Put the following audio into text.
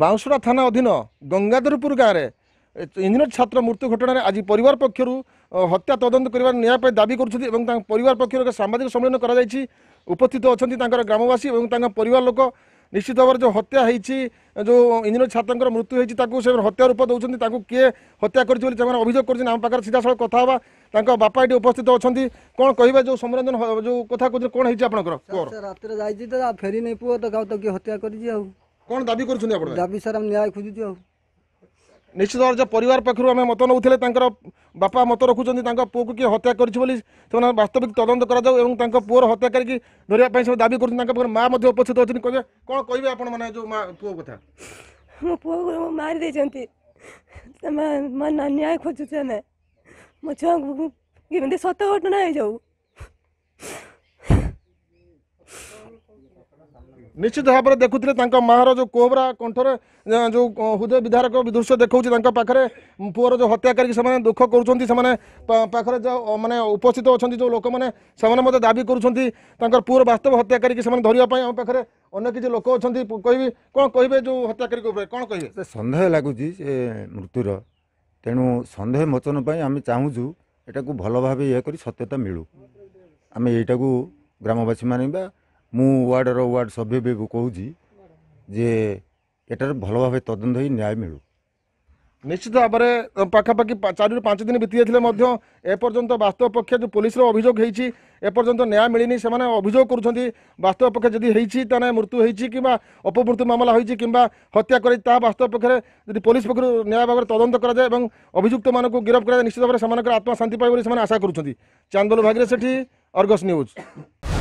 ବାଉଁଶୁଡ଼ା ଥାନା ଅଧୀନ ଗଙ୍ଗାଧରପୁର ଗାଁରେ ଇଞ୍ଜିନିୟର ଛାତ୍ର ମୃତ୍ୟୁ ଘଟଣାରେ ଆଜି ପରିବାର ପକ୍ଷରୁ ହତ୍ୟା ତଦନ୍ତ କରିବାର ନ୍ୟାୟ ପାଇଁ ଦାବି କରୁଛନ୍ତି ଏବଂ ତାଙ୍କ ପରିବାର ପକ୍ଷରୁ ଏକ ସାମ୍ବାଦିକ ସମ୍ମିଳନୀ କରାଯାଇଛି ଉପସ୍ଥିତ ଅଛନ୍ତି ତାଙ୍କର ଗ୍ରାମବାସୀ ଏବଂ ତାଙ୍କ ପରିବାର ଲୋକ ନିଶ୍ଚିତ ଭାବରେ ଯେଉଁ ହତ୍ୟା ହୋଇଛି ଯେଉଁ ଇଞ୍ଜିନିୟର ଛାତ୍ରଙ୍କର ମୃତ୍ୟୁ ହୋଇଛି ତାକୁ ସେମାନେ ହତ୍ୟା ରୂପ ଦେଉଛନ୍ତି ତାଙ୍କୁ କିଏ ହତ୍ୟା କରିଛି ବୋଲି ସେମାନେ ଅଭିଯୋଗ କରିଛନ୍ତି ଆମ ପାଖରେ ସିଧାସଳଖ କଥା ହେବା ତାଙ୍କ ବାପା ଏଠି ଉପସ୍ଥିତ ଅଛନ୍ତି କ'ଣ କହିବା ଯେଉଁ ସମରଞ୍ଜନ ଯେଉଁ କଥା କହୁଛନ୍ତି କ'ଣ ହେଇଛି ଆପଣଙ୍କର ରାତିରେ ଯାଇଛି ତ ଫେରିନି ପୁଅ ତ କାହା ତ କିଏ ହତ୍ୟା କରିଛି ଆଉ কোন দাবি করছেন আপনারা দাবি স্যার আমি ন্যায় খুঁজুছি ଆଉ ନିଶ୍ଚିତ ଭାବରେ ଯେଉଁ ପରିବାର ପକ୍ଷରୁ ଆମେ ମତ ନେଉଥିଲେ ତାଙ୍କର ବାପା ମତ ରଖୁଛନ୍ତି ତାଙ୍କ ପୁଅକୁ କିଏ ହତ୍ୟା କରିଛି ବୋଲି ସେମାନେ ବାସ୍ତବିକ ତଦନ୍ତ କରାଯାଉ ଏବଂ ତାଙ୍କ ପୁଅର ହତ୍ୟାକାରୀକି ଧରିବା ପାଇଁ ସେମାନେ ଦାବି କରୁଛନ୍ତି ତାଙ୍କ ପାଖରେ ମା ମଧ୍ୟ ଉପସ୍ଥିତ ଅଛନ୍ତି କହିବେ କ'ଣ କହିବେ ଆପଣମାନେ ଯେଉଁ ମା ପୁଅ କଥା ମୋ ପୁଅକୁ ମାରି ଦେଇଛନ୍ତି ନ୍ୟାୟ ଖୋଜୁଛୁ ଆମେ ମୋ ଛୁଆଙ୍କୁ କେମିତି ସତ ଘଟଣା ହେଇଯାଉ ନିଶ୍ଚିତ ଭାବରେ ଦେଖୁଥିଲେ ତାଙ୍କ ମାଆର ଯେଉଁ କୋହବରା କଣ୍ଠରେ ଯେଉଁ ହୃଦୟ ବିଧାରକ ବିଦୃଶ୍ୟ ଦେଖାଉଛି ତାଙ୍କ ପାଖରେ ପୁଅର ଯେଉଁ ହତ୍ୟା କରିକି ସେମାନେ ଦୁଃଖ କରୁଛନ୍ତି ସେମାନେ ପାଖରେ ଯେଉଁ ମାନେ ଉପସ୍ଥିତ ଅଛନ୍ତି ଯେଉଁ ଲୋକମାନେ ସେମାନେ ମଧ୍ୟ ଦାବି କରୁଛନ୍ତି ତାଙ୍କର ପୁଅର ବାସ୍ତବ ହତ୍ୟା କରିକି ସେମାନେ ଧରିବା ପାଇଁ ଆମ ପାଖରେ ଅନ୍ୟ କିଛି ଲୋକ ଅଛନ୍ତି କହିବି କ'ଣ କହିବେ ଯେଉଁ ହତ୍ୟାକାରୀଙ୍କ ଉପରେ କ'ଣ କହିବେ ସେ ସନ୍ଦେହ ଲାଗୁଛି ସେ ମୃତ୍ୟୁର ତେଣୁ ସନ୍ଦେହ ମୋଚନ ପାଇଁ ଆମେ ଚାହୁଁଛୁ ଏଟାକୁ ଭଲ ଭାବେ ଇଏ କରି ସତ୍ୟତା ମିଳୁ ଆମେ ଏଇଟାକୁ ଗ୍ରାମବାସୀମାନେ ବା ମୁଁ ୱାର୍ଡ଼ର ୱାର୍ଡ଼ ସଭ୍ୟଙ୍କୁ କହୁଛି ଯେ ଏଟାରେ ଭଲ ଭାବେ ତଦନ୍ତ ହେଇ ନ୍ୟାୟ ମିଳୁ ନିଶ୍ଚିତ ଭାବରେ ପାଖାପାଖି ଚାରିରୁ ପାଞ୍ଚ ଦିନ ବିତି ଯାଇଥିଲେ ମଧ୍ୟ ଏପର୍ଯ୍ୟନ୍ତ ବାସ୍ତବ ପକ୍ଷ ଯେଉଁ ପୋଲିସର ଅଭିଯୋଗ ହେଇଛି ଏପର୍ଯ୍ୟନ୍ତ ନ୍ୟାୟ ମିଳିନି ସେମାନେ ଅଭିଯୋଗ କରୁଛନ୍ତି ବାସ୍ତବ ପକ୍ଷେ ଯଦି ହେଇଛି ତାହେଲେ ମୃତ୍ୟୁ ହେଇଛି କିମ୍ବା ଅପମୃତ୍ୟୁ ମାମଲା ହୋଇଛି କିମ୍ବା ହତ୍ୟା କରି ତାହା ବାସ୍ତବ ପକ୍ଷରେ ଯଦି ପୋଲିସ ପକ୍ଷରୁ ନ୍ୟାୟ ଭାବରେ ତଦନ୍ତ କରାଯାଏ ଏବଂ ଅଭିଯୁକ୍ତମାନଙ୍କୁ ଗିରଫ କରାଯାଏ ନିଶ୍ଚିତ ଭାବରେ ସେମାନଙ୍କର ଆତ୍ମା ଶାନ୍ତି ପାଇବ ବୋଲି ସେମାନେ ଆଶା କରୁଛନ୍ତି ଚାନ୍ଦୋଲ ଭାଗରେ ସେଠି ଅର୍ଗସ୍ ନ୍ୟୁଜ୍